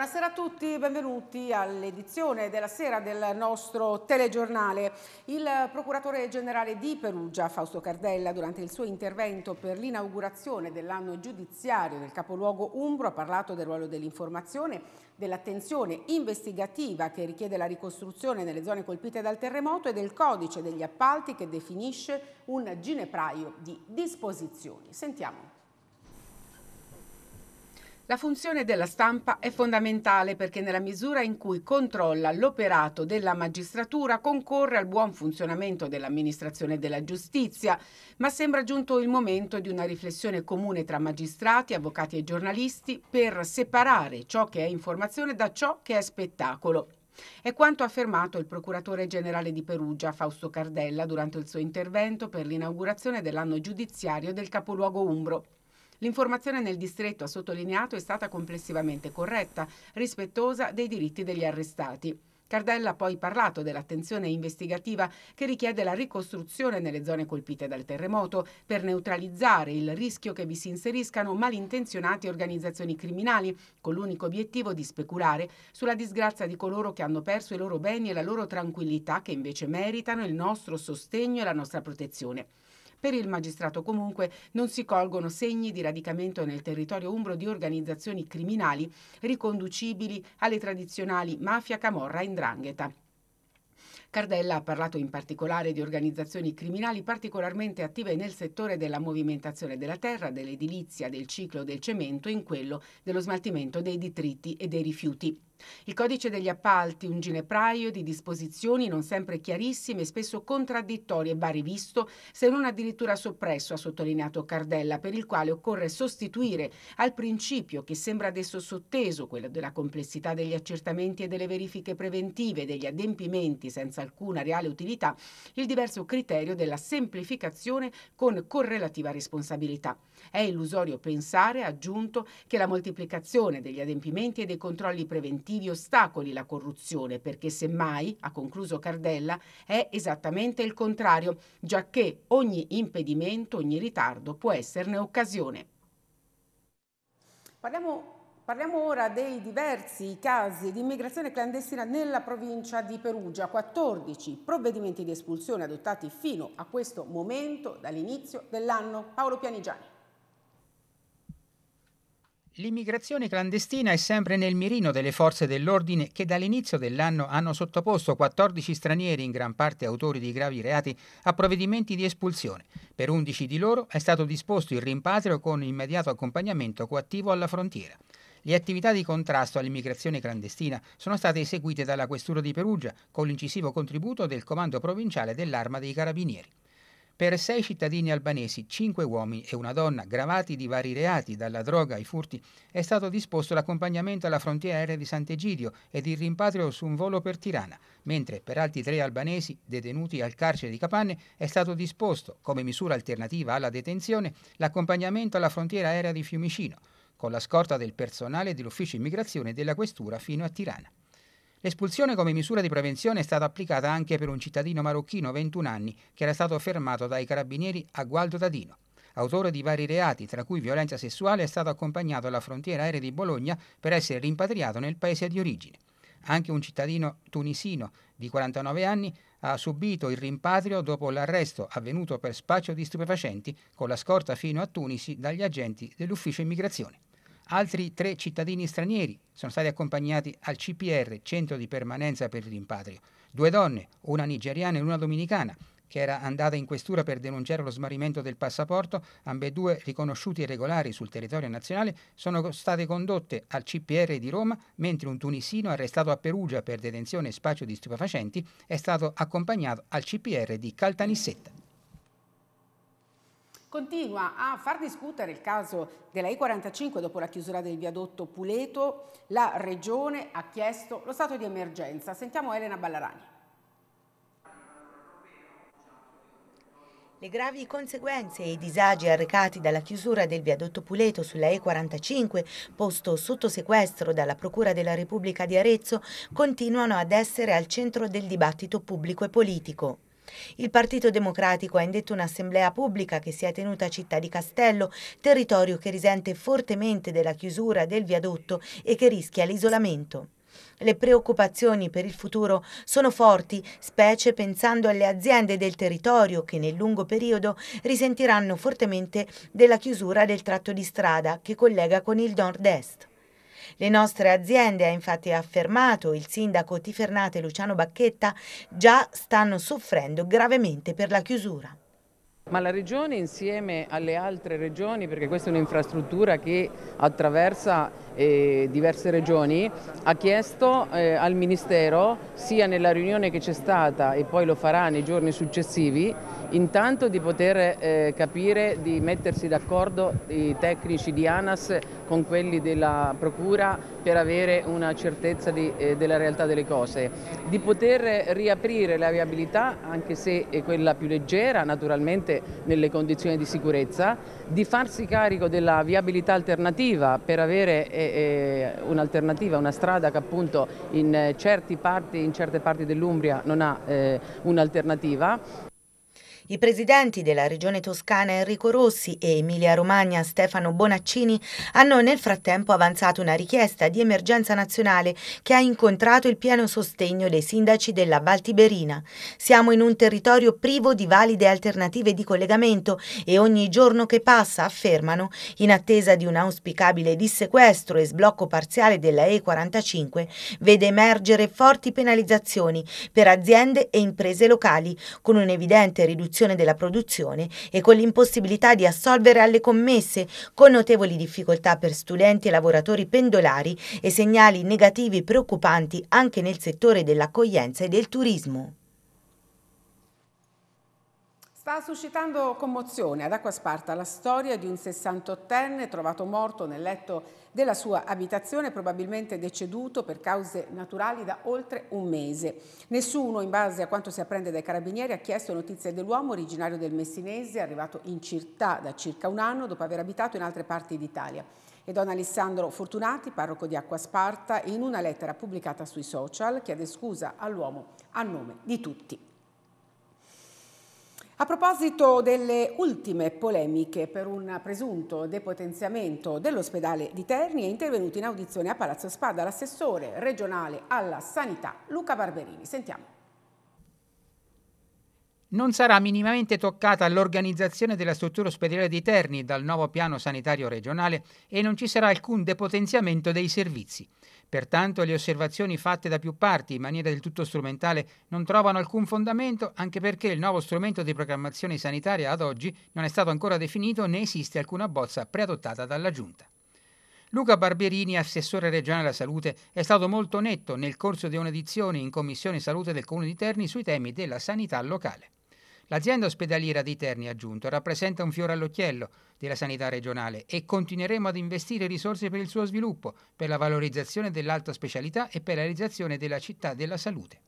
Buonasera a tutti, benvenuti all'edizione della sera del nostro telegiornale. Il procuratore generale di Perugia, Fausto Cardella, durante il suo intervento per l'inaugurazione dell'anno giudiziario del capoluogo Umbro, ha parlato del ruolo dell'informazione, dell'attenzione investigativa che richiede la ricostruzione nelle zone colpite dal terremoto e del codice degli appalti che definisce un ginepraio di disposizioni. Sentiamo. La funzione della stampa è fondamentale perché nella misura in cui controlla l'operato della magistratura concorre al buon funzionamento dell'amministrazione della giustizia, ma sembra giunto il momento di una riflessione comune tra magistrati, avvocati e giornalisti per separare ciò che è informazione da ciò che è spettacolo. È quanto ha affermato il procuratore generale di Perugia, Fausto Cardella, durante il suo intervento per l'inaugurazione dell'anno giudiziario del capoluogo Umbro. L'informazione nel distretto, ha sottolineato, è stata complessivamente corretta, rispettosa dei diritti degli arrestati. Cardella ha poi parlato dell'attenzione investigativa che richiede la ricostruzione nelle zone colpite dal terremoto per neutralizzare il rischio che vi si inseriscano malintenzionate organizzazioni criminali, con l'unico obiettivo di speculare sulla disgrazia di coloro che hanno perso i loro beni e la loro tranquillità che invece meritano il nostro sostegno e la nostra protezione. Per il magistrato comunque non si colgono segni di radicamento nel territorio umbro di organizzazioni criminali riconducibili alle tradizionali mafia, camorra e indrangheta. Cardella ha parlato in particolare di organizzazioni criminali particolarmente attive nel settore della movimentazione della terra, dell'edilizia, del ciclo del cemento e in quello dello smaltimento dei detriti e dei rifiuti. Il codice degli appalti, un ginepraio di disposizioni non sempre chiarissime e spesso contraddittorie, va rivisto, se non addirittura soppresso, ha sottolineato Cardella, per il quale occorre sostituire al principio che sembra adesso sotteso, quello della complessità degli accertamenti e delle verifiche preventive, degli adempimenti senza alcuna reale utilità, il diverso criterio della semplificazione con correlativa responsabilità. È illusorio pensare, aggiunto, che la moltiplicazione degli adempimenti e dei controlli preventivi cattivi ostacoli la corruzione, perché semmai, ha concluso Cardella, è esattamente il contrario, giacché ogni impedimento, ogni ritardo può esserne occasione. Parliamo Parliamo ora dei diversi casi di immigrazione clandestina nella provincia di Perugia. 14 provvedimenti di espulsione adottati fino a questo momento dall'inizio dell'anno. Paolo Pianigiani. L'immigrazione clandestina è sempre nel mirino delle forze dell'ordine che dall'inizio dell'anno hanno sottoposto 14 stranieri, in gran parte autori di gravi reati, a provvedimenti di espulsione. Per 11 di loro è stato disposto il rimpatrio con immediato accompagnamento coattivo alla frontiera. Le attività di contrasto all'immigrazione clandestina sono state eseguite dalla Questura di Perugia con l'incisivo contributo del Comando Provinciale dell'Arma dei Carabinieri per sei cittadini albanesi, cinque uomini e una donna, gravati di vari reati, dalla droga ai furti, è stato disposto l'accompagnamento alla frontiera aerea di Sant'Egidio ed il rimpatrio su un volo per Tirana, mentre per altri tre albanesi detenuti al carcere di Capanne è stato disposto, come misura alternativa alla detenzione, l'accompagnamento alla frontiera aerea di Fiumicino, con la scorta del personale dell'ufficio immigrazione della questura fino a Tirana. L'espulsione come misura di prevenzione è stata applicata anche per un cittadino marocchino 21 anni che era stato fermato dai carabinieri a Gualdo Tadino. Autore di vari reati, tra cui violenza sessuale, è stato accompagnato alla frontiera aerea di Bologna per essere rimpatriato nel paese di origine. Anche un cittadino tunisino di 49 anni ha subito il rimpatrio dopo l'arresto avvenuto per spaccio di stupefacenti con la scorta fino a Tunisi dagli agenti dell'ufficio immigrazione. Altri tre cittadini stranieri sono stati accompagnati al CPR, centro di permanenza per il rimpatrio. Due donne, una nigeriana e una dominicana, che era andata in questura per denunciare lo smarrimento del passaporto, ambedue riconosciuti irregolari sul territorio nazionale, sono state condotte al CPR di Roma, mentre un tunisino arrestato a Perugia per detenzione e spaccio di stupefacenti è stato accompagnato al CPR di Caltanissetta. Continua a far discutere il caso della e 45 dopo la chiusura del viadotto Puleto. La Regione ha chiesto lo stato di emergenza. Sentiamo Elena Ballarani. Le gravi conseguenze e i disagi arrecati dalla chiusura del viadotto Puleto sulla E45, posto sotto sequestro dalla Procura della Repubblica di Arezzo, continuano ad essere al centro del dibattito pubblico e politico. Il Partito Democratico ha indetto un'assemblea pubblica che si è tenuta a Città di Castello, territorio che risente fortemente della chiusura del viadotto e che rischia l'isolamento. Le preoccupazioni per il futuro sono forti, specie pensando alle aziende del territorio che nel lungo periodo risentiranno fortemente della chiusura del tratto di strada che collega con il nord-est. Le nostre aziende, ha infatti affermato il sindaco Tifernate Luciano Bacchetta, già stanno soffrendo gravemente per la chiusura. Ma la regione insieme alle altre regioni, perché questa è un'infrastruttura che attraversa eh, diverse regioni, ha chiesto eh, al Ministero, sia nella riunione che c'è stata e poi lo farà nei giorni successivi, intanto di poter eh, capire di mettersi d'accordo i tecnici di ANAS con quelli della Procura per avere una certezza di, eh, della realtà delle cose, di poter riaprire la viabilità anche se è quella più leggera, naturalmente nelle condizioni di sicurezza, di farsi carico della viabilità alternativa per avere eh, eh un'alternativa, una strada che appunto in, certi parti, in certe parti dell'Umbria non ha eh, un'alternativa i presidenti della regione toscana Enrico Rossi e Emilia Romagna Stefano Bonaccini hanno nel frattempo avanzato una richiesta di emergenza nazionale che ha incontrato il pieno sostegno dei sindaci della Valtiberina. Siamo in un territorio privo di valide alternative di collegamento e ogni giorno che passa, affermano, in attesa di un auspicabile dissequestro e sblocco parziale della E45, vede emergere forti penalizzazioni per aziende e imprese locali, con un'evidente riduzione riduzione della produzione e con l'impossibilità di assolvere alle commesse, con notevoli difficoltà per studenti e lavoratori pendolari e segnali negativi preoccupanti anche nel settore dell'accoglienza e del turismo. Sta suscitando commozione ad Acquasparta la storia di un 68enne trovato morto nel letto della sua abitazione, probabilmente deceduto per cause naturali da oltre un mese. Nessuno, in base a quanto si apprende dai carabinieri, ha chiesto notizie dell'uomo originario del Messinese, arrivato in città da circa un anno dopo aver abitato in altre parti d'Italia e Don Alessandro Fortunati, parroco di Acquasparta, in una lettera pubblicata sui social chiede scusa all'uomo a nome di tutti. A proposito delle ultime polemiche per un presunto depotenziamento dell'ospedale di Terni, è intervenuto in audizione a Palazzo Spada l'assessore regionale alla sanità Luca Barberini. Sentiamo. Non sarà minimamente toccata l'organizzazione della struttura ospedaliera di Terni dal nuovo piano sanitario regionale e non ci sarà alcun depotenziamento dei servizi. Pertanto le osservazioni fatte da più parti in maniera del tutto strumentale non trovano alcun fondamento anche perché il nuovo strumento di programmazione sanitaria ad oggi non è stato ancora definito né esiste alcuna bozza preadottata dalla Giunta. Luca Barberini, assessore regionale alla salute, è stato molto netto nel corso di un'edizione in Commissione Salute del Comune di Terni sui temi della sanità locale. L'azienda ospedaliera di Terni, aggiunto, rappresenta un fiore all'occhiello della sanità regionale e continueremo ad investire risorse per il suo sviluppo, per la valorizzazione dell'alta specialità e per la realizzazione della città della salute.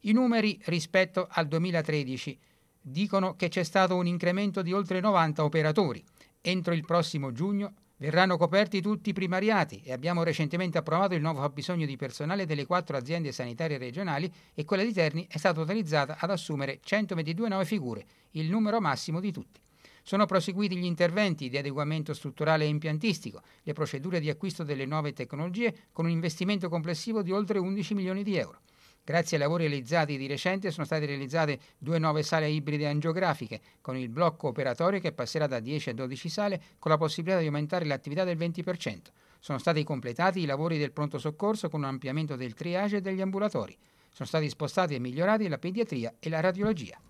I numeri rispetto al 2013 dicono che c'è stato un incremento di oltre 90 operatori. Entro il prossimo giugno Verranno coperti tutti i primariati e abbiamo recentemente approvato il nuovo fabbisogno di personale delle quattro aziende sanitarie regionali e quella di Terni è stata autorizzata ad assumere 122 nuove figure, il numero massimo di tutti. Sono proseguiti gli interventi di adeguamento strutturale e impiantistico, le procedure di acquisto delle nuove tecnologie con un investimento complessivo di oltre 11 milioni di euro. Grazie ai lavori realizzati di recente sono state realizzate due nuove sale ibride angiografiche, con il blocco operatorio che passerà da 10 a 12 sale, con la possibilità di aumentare l'attività del 20%. Sono stati completati i lavori del pronto soccorso con un ampliamento del triage e degli ambulatori. Sono stati spostati e migliorati la pediatria e la radiologia.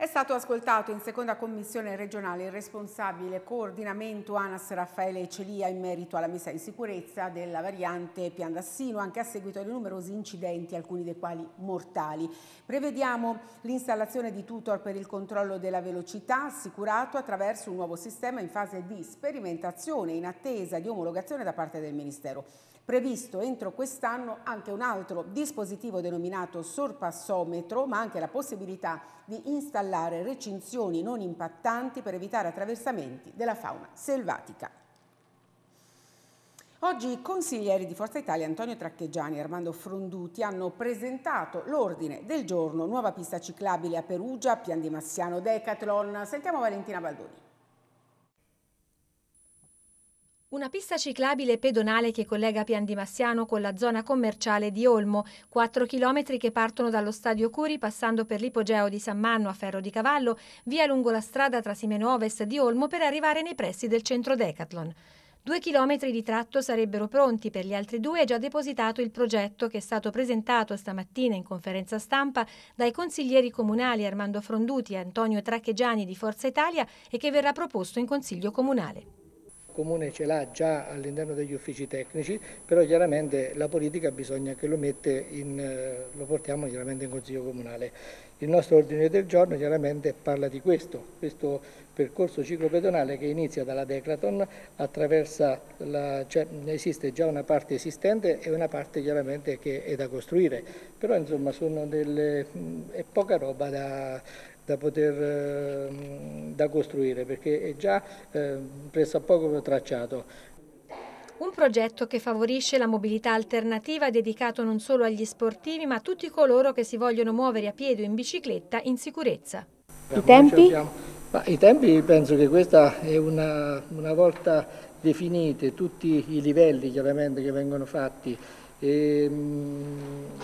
È stato ascoltato in seconda commissione regionale il responsabile coordinamento ANAS Raffaele Celia in merito alla messa in sicurezza della variante Piandassino anche a seguito di numerosi incidenti, alcuni dei quali mortali. Prevediamo l'installazione di tutor per il controllo della velocità assicurato attraverso un nuovo sistema in fase di sperimentazione in attesa di omologazione da parte del Ministero previsto entro quest'anno anche un altro dispositivo denominato sorpassometro, ma anche la possibilità di installare recinzioni non impattanti per evitare attraversamenti della fauna selvatica. Oggi i consiglieri di Forza Italia Antonio Traccheggiani e Armando Fronduti hanno presentato l'ordine del giorno Nuova pista ciclabile a Perugia, Pian di Massiano, Decathlon. Sentiamo Valentina Baldoni. Una pista ciclabile pedonale che collega Pian di Massiano con la zona commerciale di Olmo, 4 chilometri che partono dallo stadio Curi passando per l'ipogeo di San Manno a Ferro di Cavallo, via lungo la strada tra Simeno Ovest di Olmo per arrivare nei pressi del centro Decathlon. Due chilometri di tratto sarebbero pronti, per gli altri due è già depositato il progetto che è stato presentato stamattina in conferenza stampa dai consiglieri comunali Armando Fronduti e Antonio Tracchegiani di Forza Italia e che verrà proposto in Consiglio Comunale. Il Comune ce l'ha già all'interno degli uffici tecnici, però chiaramente la politica bisogna che lo, in, eh, lo portiamo chiaramente in Consiglio Comunale. Il nostro ordine del giorno chiaramente parla di questo, questo percorso ciclopedonale che inizia dalla Declaton, attraversa la, cioè, esiste già una parte esistente e una parte chiaramente che è da costruire, però insomma sono delle, mm, è poca roba da da poter ehm, da costruire perché è già ehm, presso a poco tracciato. Un progetto che favorisce la mobilità alternativa dedicato non solo agli sportivi ma a tutti coloro che si vogliono muovere a piedi o in bicicletta in sicurezza. I tempi? Ma I tempi penso che questa è una, una volta definite tutti i livelli chiaramente che vengono fatti e, ehm,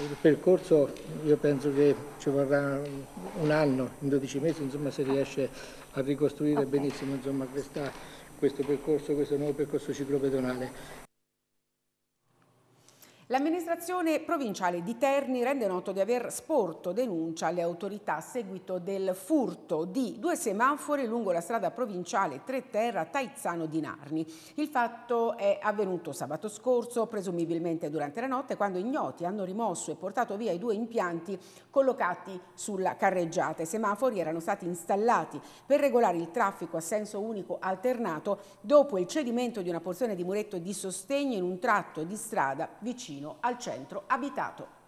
il percorso io penso che ci vorrà un anno, in 12 mesi, insomma, se riesce a ricostruire okay. benissimo insomma, questa, questo percorso, questo nuovo percorso ciclopedonale. L'amministrazione provinciale di Terni rende noto di aver sporto denuncia alle autorità a seguito del furto di due semafori lungo la strada provinciale Tre Terra Taizzano di Narni. Il fatto è avvenuto sabato scorso, presumibilmente durante la notte, quando ignoti hanno rimosso e portato via i due impianti collocati sulla carreggiata. I semafori erano stati installati per regolare il traffico a senso unico alternato dopo il cedimento di una porzione di muretto di sostegno in un tratto di strada vicino vicino al centro abitato.